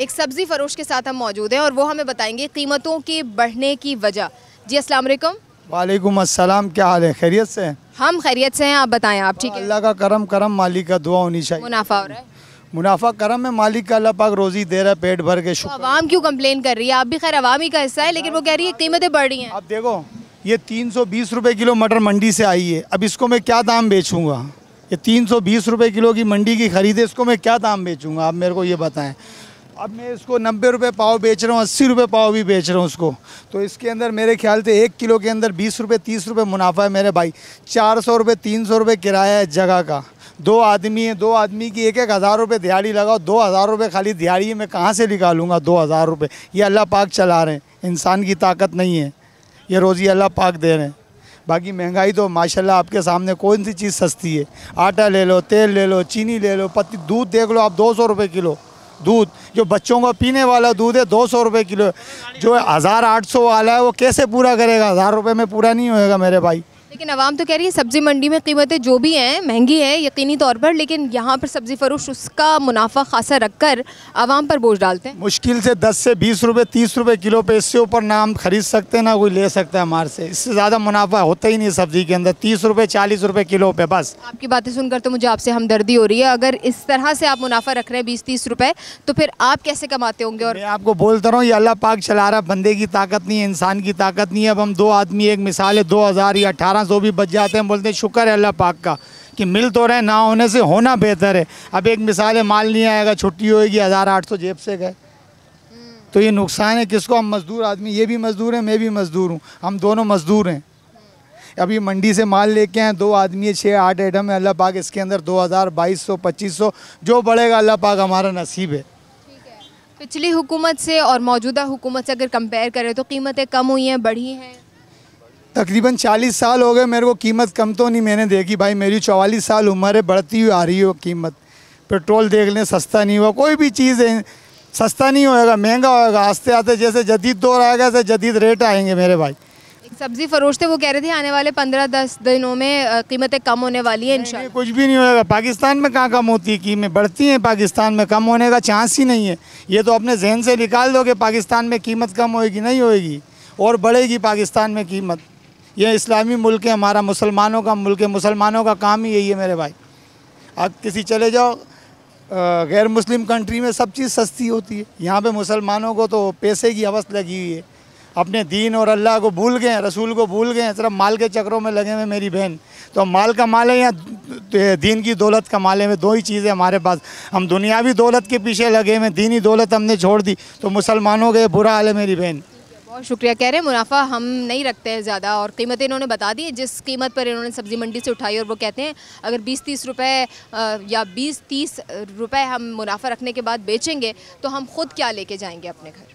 एक सब्जी फरोश के साथ हम मौजूद हैं और वो हमें बताएंगे कीमतों के बढ़ने की वजह जी असल वालेकुम अस्सलाम क्या हाल है खैरियत से हम खैरियत से हैं आप बताएं आप ठीक है अल्लाह का करम करम मालिक का दुआ होनी चाहिए मुनाफा हो रहा है मुनाफा करम है मालिक का अल्लाह पाक रोज़ी दे रहा है पेट भर के तो शुक्र आवाम क्यों कम्प्लेन कर रही है आप भी खैर आवाम ही का हिस्सा है लेकिन वो कह रही है कीमतें बढ़ रही हैं आप देखो ये तीन सौ बीस किलो मटर मंडी से आई है अब इसको मैं क्या दाम बेचूंगा ये तीन सौ बीस किलो की मंडी की ख़रीद है इसको मैं क्या दाम बेचूंगा आप मेरे को ये बताएं अब मैं इसको नब्बे रुपये पाव बेच रहा हूँ अस्सी रुपये पाव भी बेच रहा हूँ उसको तो इसके अंदर मेरे ख्याल से एक किलो के अंदर बीस रुपये तीस रुपये मुनाफा है मेरे भाई चार सौ रुपये तीन सौ रुपये किराया है जगह का दो आदमी है दो आदमी की एक एक हज़ार रुपये दिहाड़ी लगाओ दो हज़ार रुपये खाली दिहाड़ी मैं कहाँ से निकालूंगा दो हज़ार रुपये ये अल्लाह पाक चला रहे हैं इंसान की ताकत नहीं है ये रोज़ी अल्लाह पाक दे रहे हैं बाकी महंगाई तो माशाल्लाह आपके सामने कौन सी चीज़ सस्ती है आटा ले लो तेल ले लो चीनी ले लो पत्ती दूध देख लो आप दो सौ रुपये किलो दूध जो बच्चों का पीने वाला दूध है दो सौ रुपये किलो जो हज़ार आठ सौ वाला है वो कैसे पूरा करेगा हज़ार रुपये में पूरा नहीं होएगा मेरे भाई लेकिन आवाम तो कह रही है सब्ज़ी मंडी में कीमतें जो भी हैं महंगी हैं यकीनी तौर पर लेकिन यहाँ पर सब्ज़ी फरोश उसका मुनाफा खासा रख कर आवाम पर बोझ डालते हैं मुश्किल से दस से बीस रुपये तीस रुपये किलो पे इससे ऊपर ना हम खरीद सकते हैं ना कोई ले सकता है हमारे से इससे ज़्यादा मुनाफा होता ही नहीं सब्ज़ी के अंदर तीस रुपये चालीस रुपये किलो पे बस आपकी बातें सुनकर तो मुझे आपसे हमदर्दी हो रही है अगर इस तरह से आप मुनाफा रख रहे हैं बीस तीस रुपये तो फिर आप कैसे कमाते होंगे और मैं आपको बोलता रहा हूँ ये अल्लाह पाक चला रहा बंदे की ताकत नहीं है इंसान की ताकत नहीं है अब हम दो आदमी एक मिसाल है दो हज़ार या अठारह पाँच दो भी बच जाते हैं बोलते हैं शुक्र है अल्लाह पाक का कि मिल तो रहे ना होने से होना बेहतर है अब एक मिसाल है माल नहीं आएगा छुट्टी होएगी हज़ार आठ सौ जेब से गए तो ये नुकसान है किसको हम मज़दूर आदमी ये भी मज़दूर हैं मैं भी मज़दूर हूँ हम दोनों मज़दूर हैं अभी मंडी से माल लेके आए दो आदमी है छः आठ आइटम है अल्लाह पाक इसके अंदर दो हज़ार बाईस सौ पच्चीस सौ जो बढ़ेगा अल्लाह पाक हमारा नसीब है पिछली हुकूमत से और मौजूदा हुकूमत से अगर कंपेयर करें तो कीमतें कम हुई हैं बढ़ी हैं तकरीबन 40 साल हो गए मेरे को कीमत कम तो नहीं मैंने देखी भाई मेरी चवालीस साल उम्र है बढ़ती हुई आ रही हो कीमत पेट्रोल देख लें सस्ता नहीं हुआ कोई भी चीज़ है सस्ता नहीं होएगा महंगा होएगा आस्ते आते जैसे जदीद दौर आएगा ऐसे जदीद रेट आएंगे मेरे भाई सब्जी फरोश थे वो कह रहे थे आने वाले पंद्रह दस दिनों में कीमतें कम होने वाली है इंशाल्लाह कुछ भी नहीं होएगा पाकिस्तान में कहाँ कम होती है कीमतें बढ़ती हैं पाकिस्तान में कम होने का चांस ही नहीं है ये तो अपने जहन से निकाल दो कि पाकिस्तान में कीमत कम होएगी नहीं होएगी और बढ़ेगी पाकिस्तान में कीमत ये इस्लामी मुल्क है हमारा मुसलमानों का मुल्क है मुसलमानों का काम ही यही है मेरे भाई आप किसी चले जाओ गैर मुस्लिम कंट्री में सब चीज़ सस्ती होती है यहाँ पे मुसलमानों को तो पैसे की हवस लगी हुई है अपने दीन और अल्लाह को भूल गए रसूल को भूल गए सिर्फ माल के चक्रों में लगे हुए मेरी बहन तो माल का माल है या दीन की दौलत का माल है दो ही चीज़ें हमारे पास हम दुनियावी दौलत के पीछे लगे हुए दीनी दौलत हमने छोड़ दी तो मुसलमानों के बुरा हाल है मेरी बहन बहुत शुक्रिया कह रहे हैं मुनाफा हम नहीं रखते हैं ज़्यादा और कीमतें इन्होंने बता दी जिस कीमत पर इन्होंने सब्ज़ी मंडी से उठाई और वो कहते हैं अगर बीस तीस रुपये या बीस तीस रुपये हम मुनाफा रखने के बाद बेचेंगे तो हम खुद क्या लेके जाएंगे अपने घर